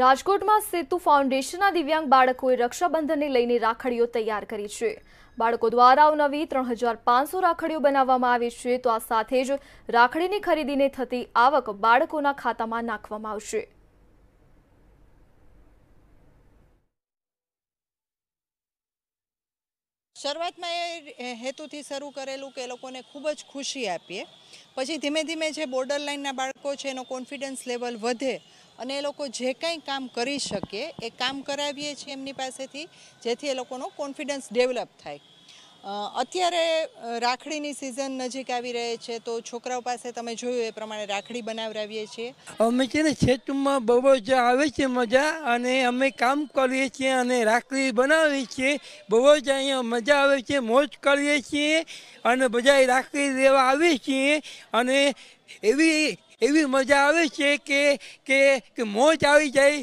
રાજકોટમાં સેતુ ફાઉન્ડેશનના દિવ્યાંગ બાળકોએ રક્ષાબંધનને લઈને રાખડીઓ તૈયાર કરી છે બાળકો દ્વારા અવનવી ત્રણ હજાર પાંચસો રાખડીઓ બનાવવામાં આવી છે તો આ સાથે જ રાખડીની ખરીદીને થતી આવક બાળકોના ખાતામાં નાખવામાં આવશે શરૂઆતમાં એ હેતુથી શરૂ કરેલું કે લોકોને ખૂબ જ ખુશી આપીએ પછી ધીમે ધીમે જે બોર્ડર લાઇનના બાળકો છે એનો કોન્ફિડન્સ લેવલ વધે અને એ લોકો જે કાંઈ કામ કરી શકે એ કામ કરાવીએ છીએ એમની પાસેથી જેથી એ લોકોનો કોન્ફિડન્સ ડેવલપ થાય અત્યારે રાખડીની સિઝન નજીક આવી રહે છે તો છોકરાઓ પાસે તમે જોયું એ પ્રમાણે રાખડી બનાવરાવીએ છીએ અમે છે ને ખેતમાં બહુ જ આવે છે મજા અને અમે કામ કરીએ છીએ અને રાખડી બનાવીએ છીએ બહુ જ અહીંયા મજા આવે છે મોજ કરીએ છીએ અને બધા રાખડી લેવા આવીએ છીએ અને એવી એવી મજા આવે છે કે કે મોજ આવી જાય